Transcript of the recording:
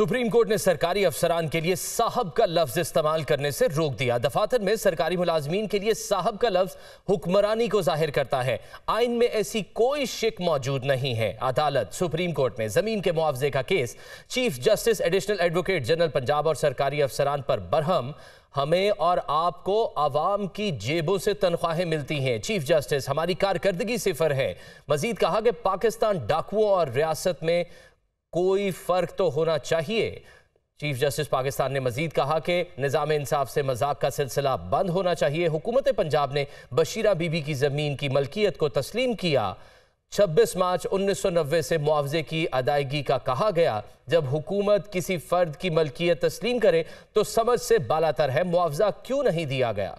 supreme court ने सरकारी अफसरान के लिए साहब का लफ्ज इस्तेमाल करने से रोक दिया दफातर में सरकारी मुलाजमीन के लिए साहब का लफ्ज हुक्मरानी को जाहिर करता है आइन में ऐसी कोई शिक मौजूद नहीं है अदालत सुप्रीम कोर्ट में जमीन के मुआवजे का case chief justice additional advocate general Punjab और सरकारी अफसरान पर बरहम हमें और आपको आवाम की जेबों से तनख्वाहें मिलती हैं चीफ जस्टिस हमारी कारकर्दगी सिफर है मजीद कहा कि पाकिस्तान डाकुओं और रियासत में कोई फर्क तो होना चाहिए चीफ जस्टिस पाकिस्तान ने मजीद कहा कि निज़ाम इंसाफ से मजाक का सिलसिला बंद होना चाहिए हुकूमत पंजाब ने बशीरा बीबी की ज़मीन की मलकियत को तस्लीम किया 26 मार्च 1990 से मुआवजे की अदायगी का कहा गया जब हुकूमत किसी फर्द की मलकियत तस्लीम करे तो समझ से बालातर है मुआवजा क्यों नहीं दिया गया